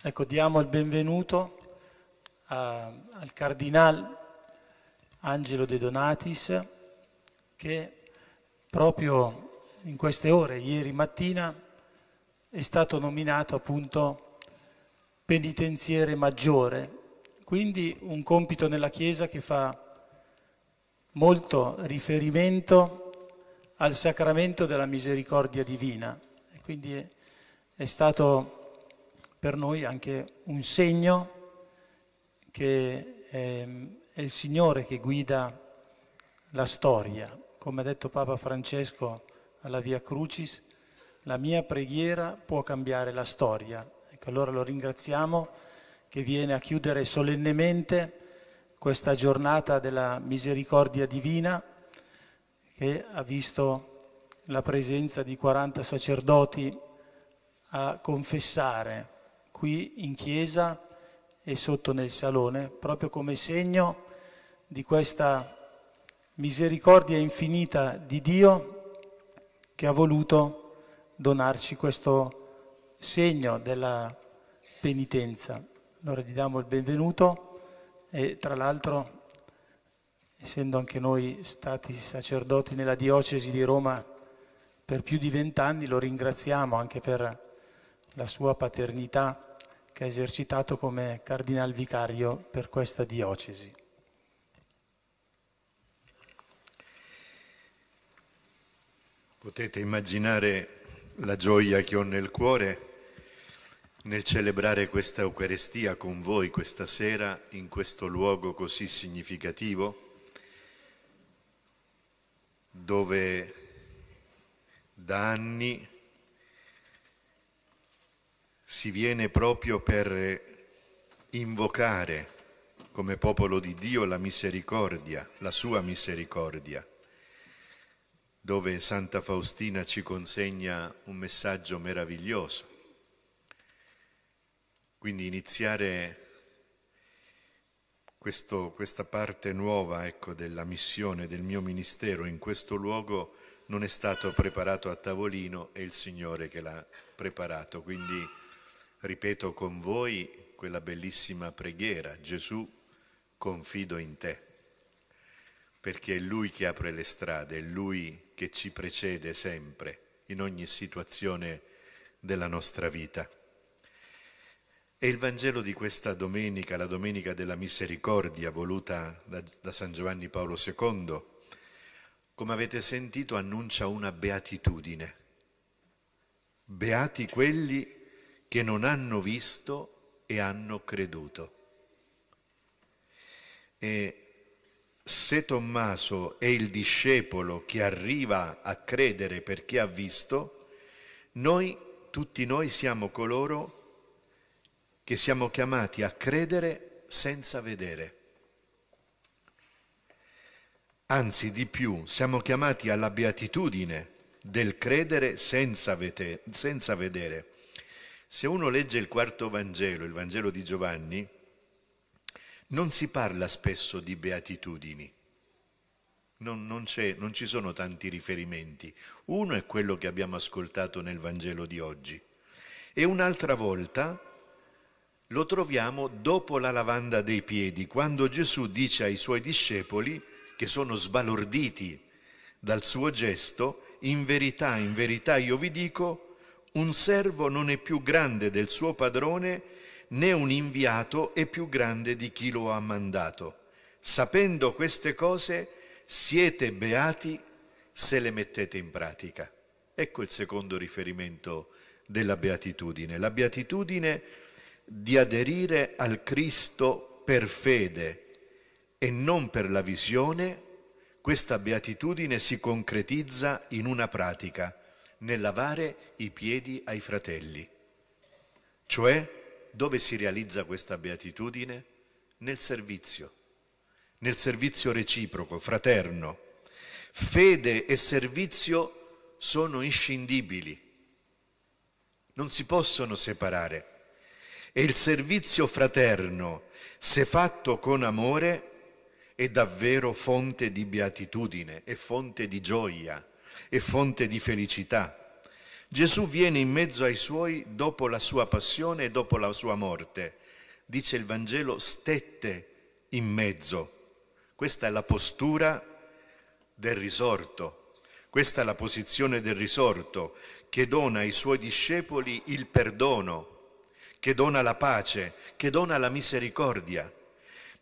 Ecco, diamo il benvenuto a, al Cardinal Angelo De Donatis che proprio in queste ore, ieri mattina, è stato nominato appunto penitenziere maggiore, quindi un compito nella Chiesa che fa molto riferimento al sacramento della misericordia divina. E quindi è stato per noi anche un segno che ehm, è il Signore che guida la storia. Come ha detto Papa Francesco alla Via Crucis, la mia preghiera può cambiare la storia. Ecco, allora lo ringraziamo che viene a chiudere solennemente questa giornata della misericordia divina che ha visto la presenza di 40 sacerdoti a confessare qui in chiesa e sotto nel salone, proprio come segno di questa misericordia infinita di Dio che ha voluto donarci questo segno della penitenza. Allora gli diamo il benvenuto e tra l'altro, essendo anche noi stati sacerdoti nella diocesi di Roma per più di vent'anni, lo ringraziamo anche per la sua paternità che ha esercitato come cardinal vicario per questa diocesi. Potete immaginare la gioia che ho nel cuore nel celebrare questa Eucaristia con voi questa sera in questo luogo così significativo dove da anni si viene proprio per eh, invocare come popolo di Dio la misericordia, la sua misericordia, dove Santa Faustina ci consegna un messaggio meraviglioso. Quindi iniziare questo, questa parte nuova ecco, della missione, del mio ministero in questo luogo non è stato preparato a tavolino, è il Signore che l'ha preparato. Quindi ripeto con voi quella bellissima preghiera, Gesù confido in te, perché è Lui che apre le strade, è Lui che ci precede sempre in ogni situazione della nostra vita. E il Vangelo di questa domenica, la domenica della misericordia voluta da, da San Giovanni Paolo II, come avete sentito, annuncia una beatitudine. Beati quelli che non hanno visto e hanno creduto. E se Tommaso è il discepolo che arriva a credere perché ha visto, noi, tutti noi siamo coloro che siamo chiamati a credere senza vedere. Anzi di più, siamo chiamati alla beatitudine del credere senza, vede- senza vedere se uno legge il quarto Vangelo, il Vangelo di Giovanni, non si parla spesso di beatitudini, non, non, non, ci sono tanti riferimenti. Uno è quello che abbiamo ascoltato nel Vangelo di oggi e un'altra volta lo troviamo dopo la lavanda dei piedi, quando Gesù dice ai suoi discepoli che sono sbalorditi dal suo gesto, in verità, in verità io vi dico, un servo non è più grande del suo padrone, né un inviato è più grande di chi lo ha mandato. Sapendo queste cose, siete beati se le mettete in pratica. Ecco il secondo riferimento della beatitudine. La beatitudine di aderire al Cristo per fede e non per la visione, questa beatitudine si concretizza in una pratica, nel lavare i piedi ai fratelli. Cioè, dove si realizza questa beatitudine? Nel servizio, nel servizio reciproco, fraterno. Fede e servizio sono inscindibili, non si possono separare. E il servizio fraterno, se fatto con amore, è davvero fonte di beatitudine, è fonte di gioia e fonte di felicità. Gesù viene in mezzo ai suoi dopo la sua passione e dopo la sua morte. Dice il Vangelo, stette in mezzo. Questa è la postura del risorto, questa è la posizione del risorto che dona ai suoi discepoli il perdono, che dona la pace, che dona la misericordia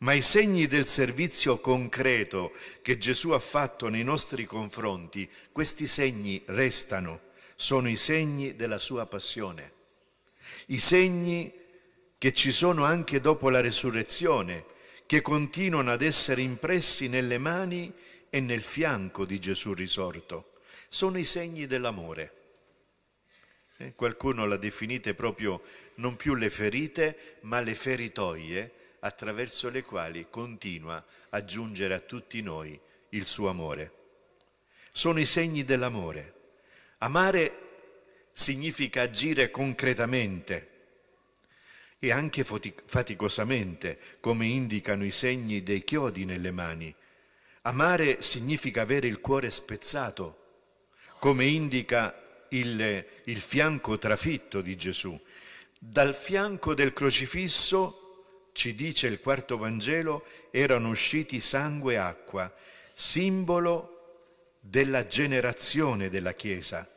ma i segni del servizio concreto che Gesù ha fatto nei nostri confronti, questi segni restano, sono i segni della sua passione, i segni che ci sono anche dopo la resurrezione, che continuano ad essere impressi nelle mani e nel fianco di Gesù risorto. Sono i segni dell'amore. Eh, qualcuno l'ha definite proprio non più le ferite, ma le feritoie, attraverso le quali continua a giungere a tutti noi il suo amore. Sono i segni dell'amore. Amare significa agire concretamente e anche faticosamente, come indicano i segni dei chiodi nelle mani. Amare significa avere il cuore spezzato, come indica il, il fianco trafitto di Gesù. Dal fianco del crocifisso ci dice il quarto Vangelo, erano usciti sangue e acqua, simbolo della generazione della Chiesa,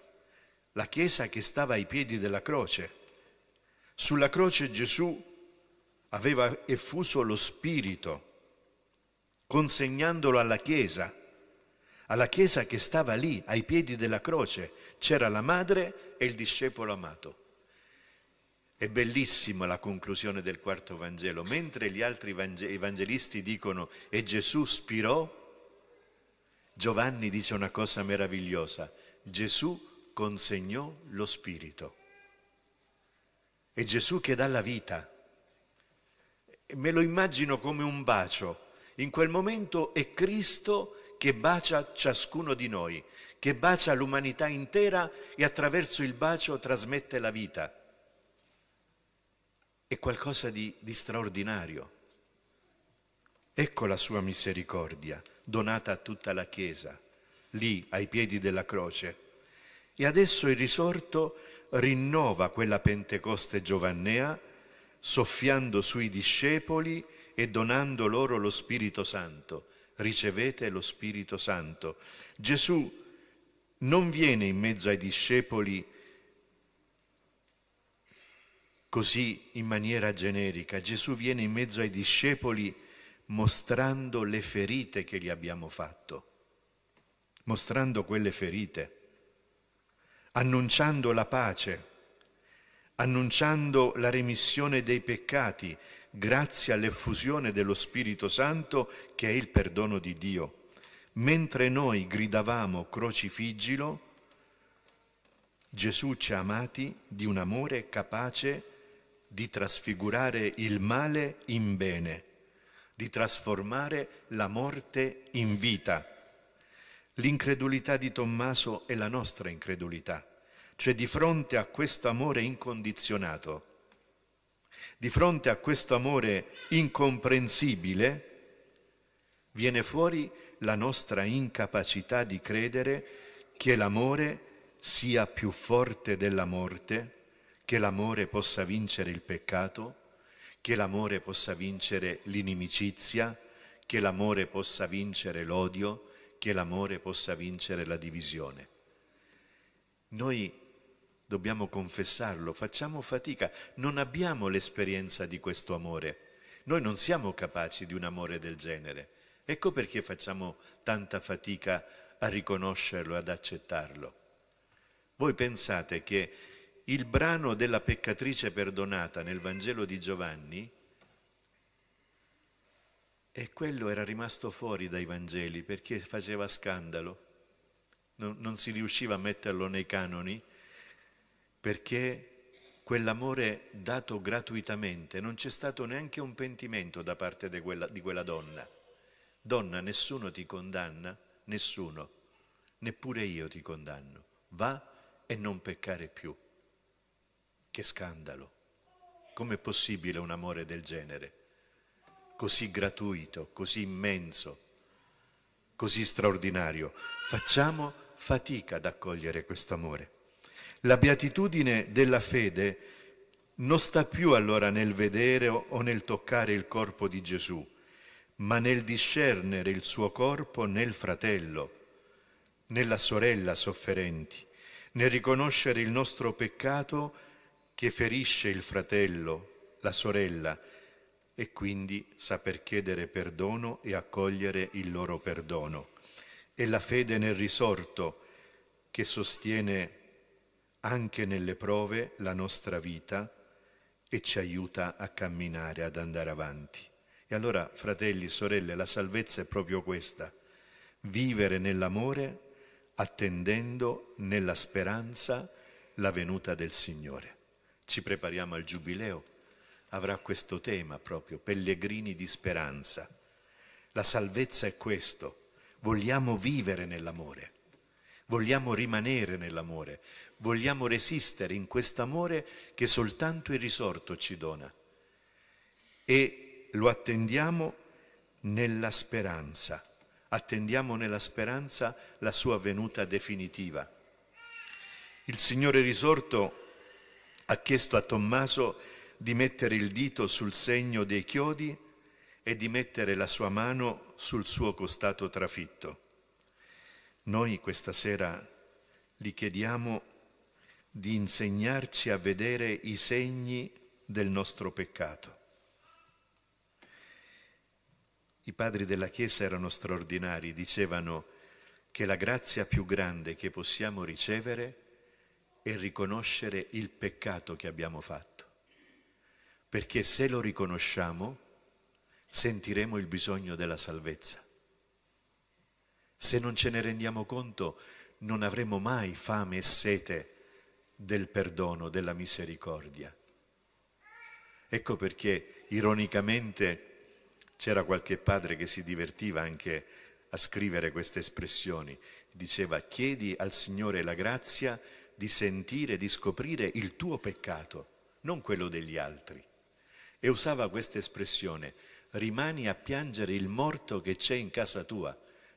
la Chiesa che stava ai piedi della croce. Sulla croce Gesù aveva effuso lo Spirito, consegnandolo alla Chiesa, alla Chiesa che stava lì, ai piedi della croce. C'era la madre e il discepolo amato. È bellissima la conclusione del quarto Vangelo. Mentre gli altri evangelisti dicono e Gesù spirò, Giovanni dice una cosa meravigliosa. Gesù consegnò lo Spirito. È Gesù che dà la vita. Me lo immagino come un bacio. In quel momento è Cristo che bacia ciascuno di noi, che bacia l'umanità intera e attraverso il bacio trasmette la vita è qualcosa di, di straordinario. Ecco la sua misericordia donata a tutta la Chiesa, lì ai piedi della croce. E adesso il risorto rinnova quella Pentecoste giovannea, soffiando sui discepoli e donando loro lo Spirito Santo. Ricevete lo Spirito Santo. Gesù non viene in mezzo ai discepoli Così, in maniera generica, Gesù viene in mezzo ai discepoli mostrando le ferite che gli abbiamo fatto, mostrando quelle ferite, annunciando la pace, annunciando la remissione dei peccati grazie all'effusione dello Spirito Santo che è il perdono di Dio. Mentre noi gridavamo crocifiggilo, Gesù ci ha amati di un amore capace di di trasfigurare il male in bene, di trasformare la morte in vita. L'incredulità di Tommaso è la nostra incredulità, cioè di fronte a questo amore incondizionato, di fronte a questo amore incomprensibile, viene fuori la nostra incapacità di credere che l'amore sia più forte della morte che l'amore possa vincere il peccato, che l'amore possa vincere l'inimicizia, che l'amore possa vincere l'odio, che l'amore possa vincere la divisione. Noi dobbiamo confessarlo, facciamo fatica, non abbiamo l'esperienza di questo amore, noi non siamo capaci di un amore del genere. Ecco perché facciamo tanta fatica a riconoscerlo, ad accettarlo. Voi pensate che il brano della peccatrice perdonata nel Vangelo di Giovanni e quello era rimasto fuori dai Vangeli perché faceva scandalo, non, non si riusciva a metterlo nei canoni perché quell'amore dato gratuitamente non c'è stato neanche un pentimento da parte di quella, di quella donna. Donna, nessuno ti condanna, nessuno, neppure io ti condanno. Va e non peccare più. Che scandalo! Com'è possibile un amore del genere? Così gratuito, così immenso, così straordinario. Facciamo fatica ad accogliere questo amore. La beatitudine della fede non sta più allora nel vedere o nel toccare il corpo di Gesù, ma nel discernere il suo corpo nel fratello, nella sorella sofferenti, nel riconoscere il nostro peccato che ferisce il fratello, la sorella, e quindi saper chiedere perdono e accogliere il loro perdono. E la fede nel risorto che sostiene anche nelle prove la nostra vita e ci aiuta a camminare, ad andare avanti. E allora, fratelli, sorelle, la salvezza è proprio questa, vivere nell'amore attendendo nella speranza la venuta del Signore ci prepariamo al Giubileo, avrà questo tema proprio, pellegrini di speranza. La salvezza è questo, vogliamo vivere nell'amore, vogliamo rimanere nell'amore, vogliamo resistere in quest'amore che soltanto il risorto ci dona e lo attendiamo nella speranza, attendiamo nella speranza la sua venuta definitiva. Il Signore risorto ha chiesto a Tommaso di mettere il dito sul segno dei chiodi e di mettere la sua mano sul suo costato trafitto. Noi questa sera gli chiediamo di insegnarci a vedere i segni del nostro peccato. I padri della Chiesa erano straordinari, dicevano che la grazia più grande che possiamo ricevere e riconoscere il peccato che abbiamo fatto. Perché se lo riconosciamo, sentiremo il bisogno della salvezza. Se non ce ne rendiamo conto, non avremo mai fame e sete del perdono, della misericordia. Ecco perché, ironicamente, c'era qualche padre che si divertiva anche a scrivere queste espressioni. Diceva, chiedi al Signore la grazia di sentire, di scoprire il tuo peccato, non quello degli altri. E usava questa espressione, rimani a piangere il morto che c'è in casa tua,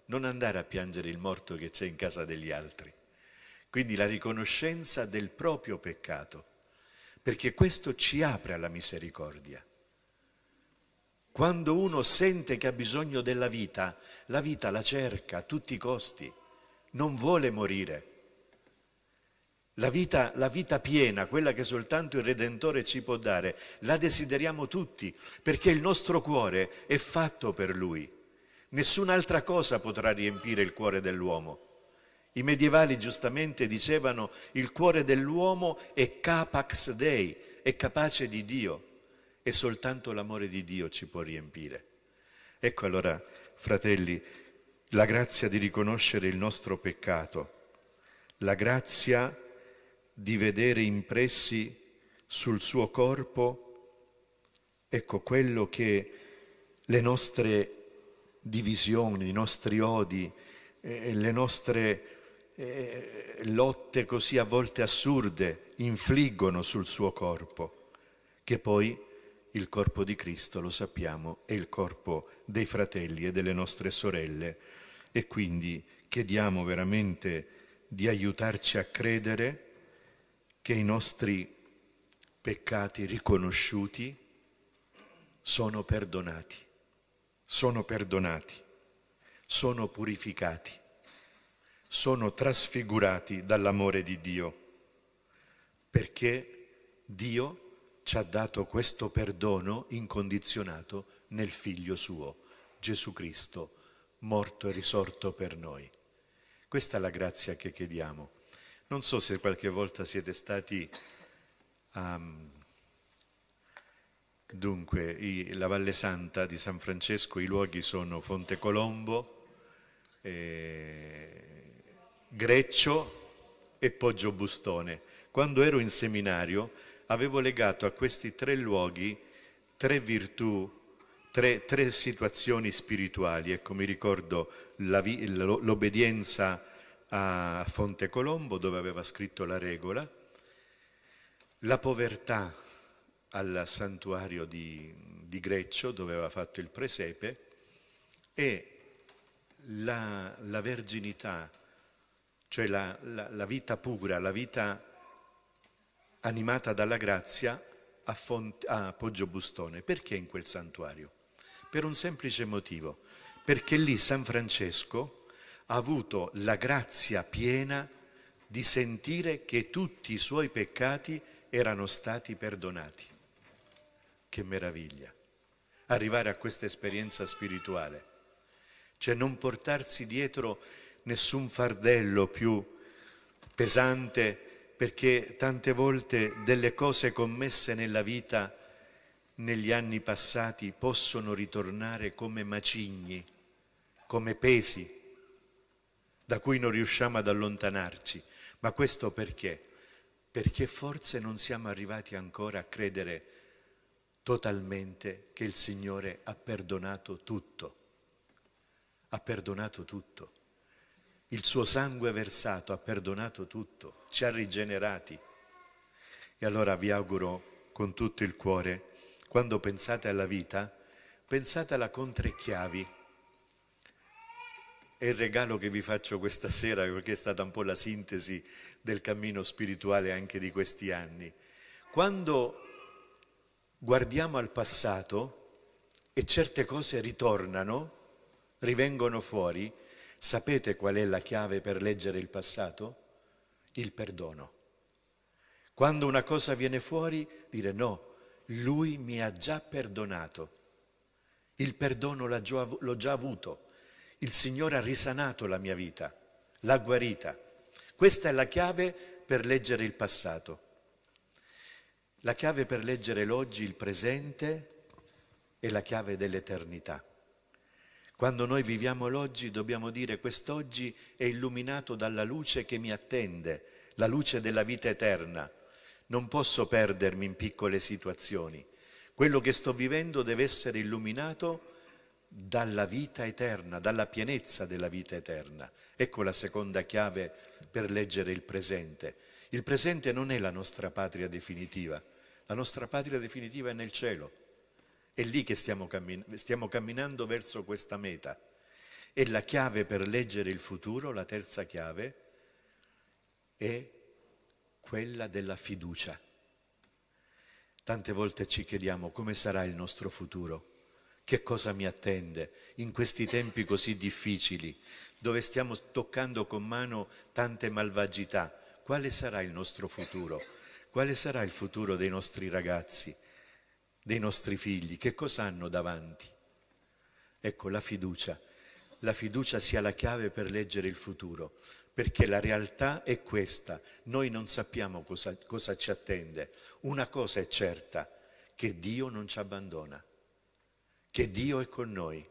non andare a piangere il morto che c'è in casa degli altri. Quindi la riconoscenza del proprio peccato, perché questo ci apre alla misericordia. Quando uno sente che ha bisogno della vita, la vita la cerca a tutti i costi, non vuole morire la vita, la vita, piena, quella che soltanto il Redentore ci può dare, la desideriamo tutti perché il nostro cuore è fatto per Lui. Nessun'altra cosa potrà riempire il cuore dell'uomo. I medievali giustamente dicevano il cuore dell'uomo è capax Dei, è capace di Dio e soltanto l'amore di Dio ci può riempire. Ecco allora, fratelli, la grazia di riconoscere il nostro peccato, la grazia di di vedere impressi sul suo corpo, ecco quello che le nostre divisioni, i nostri odi, eh, eh, le nostre eh, lotte così a volte assurde infliggono sul suo corpo, che poi il corpo di Cristo, lo sappiamo, è il corpo dei fratelli e delle nostre sorelle e quindi chiediamo veramente di aiutarci a credere che i nostri peccati riconosciuti sono perdonati, sono perdonati, sono purificati, sono trasfigurati dall'amore di Dio, perché Dio ci ha dato questo perdono incondizionato nel Figlio suo, Gesù Cristo, morto e risorto per noi. Questa è la grazia che chiediamo. Non so se qualche volta siete stati... Um, dunque, i, la Valle Santa di San Francesco, i luoghi sono Fonte Colombo, eh, Greccio e Poggio Bustone. Quando ero in seminario avevo legato a questi tre luoghi tre virtù Tre, tre, situazioni spirituali. Ecco, mi ricordo l'obbedienza a Fonte Colombo dove aveva scritto la regola, la povertà al santuario di, di Greccio dove aveva fatto il presepe e la, la verginità, cioè la, la, la vita pura, la vita animata dalla grazia a, Fonte, a Poggio Bustone. Perché in quel santuario? Per un semplice motivo, perché lì San Francesco avuto la grazia piena di sentire che tutti i suoi peccati erano stati perdonati. Che meraviglia arrivare a questa esperienza spirituale, cioè non portarsi dietro nessun fardello più pesante perché tante volte delle cose commesse nella vita negli anni passati possono ritornare come macigni, come pesi da cui non riusciamo ad allontanarci. Ma questo perché? Perché forse non siamo arrivati ancora a credere totalmente che il Signore ha perdonato tutto. Ha perdonato tutto. Il suo sangue versato ha perdonato tutto, ci ha rigenerati. E allora vi auguro con tutto il cuore, quando pensate alla vita, pensatela con tre chiavi è il regalo che vi faccio questa sera perché è stata un po' la sintesi del cammino spirituale anche di questi anni. Quando guardiamo al passato e certe cose ritornano, rivengono fuori, sapete qual è la chiave per leggere il passato? Il perdono. Quando una cosa viene fuori, dire no, lui mi ha già perdonato. Il perdono l'ho già avuto il Signore ha risanato la mia vita, l'ha guarita. Questa è la chiave per leggere il passato. La chiave per leggere l'oggi, il presente, è la chiave dell'eternità. Quando noi viviamo l'oggi dobbiamo dire quest'oggi è illuminato dalla luce che mi attende, la luce della vita eterna. Non posso perdermi in piccole situazioni. Quello che sto vivendo deve essere illuminato dalla vita eterna, dalla pienezza della vita eterna. Ecco la seconda chiave per leggere il presente. Il presente non è la nostra patria definitiva, la nostra patria definitiva è nel cielo. È lì che stiamo, cammin- stiamo camminando verso questa meta. E la chiave per leggere il futuro, la terza chiave, è quella della fiducia. Tante volte ci chiediamo come sarà il nostro futuro che cosa mi attende in questi tempi così difficili, dove stiamo toccando con mano tante malvagità. Quale sarà il nostro futuro? Quale sarà il futuro dei nostri ragazzi, dei nostri figli? Che cosa hanno davanti? Ecco, la fiducia. La fiducia sia la chiave per leggere il futuro, perché la realtà è questa. Noi non sappiamo cosa, cosa ci attende. Una cosa è certa, che Dio non ci abbandona che Dio è con noi,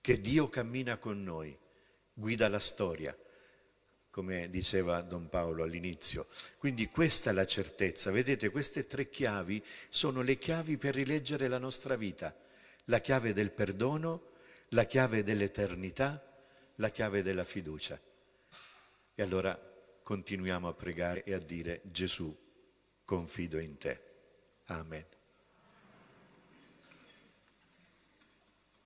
che Dio cammina con noi, guida la storia, come diceva Don Paolo all'inizio. Quindi questa è la certezza. Vedete, queste tre chiavi sono le chiavi per rileggere la nostra vita. La chiave del perdono, la chiave dell'eternità, la chiave della fiducia. E allora continuiamo a pregare e a dire Gesù, confido in te. Amen.